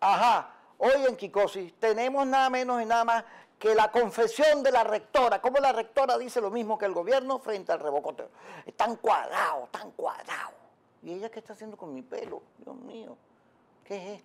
Ajá. Hoy en Kikosis tenemos nada menos y nada más que la confesión de la rectora, ¿Cómo la rectora dice lo mismo que el gobierno frente al rebocoteo. Están cuadrados, están cuadrados. ¿Y ella qué está haciendo con mi pelo? Dios mío, ¿qué es esto?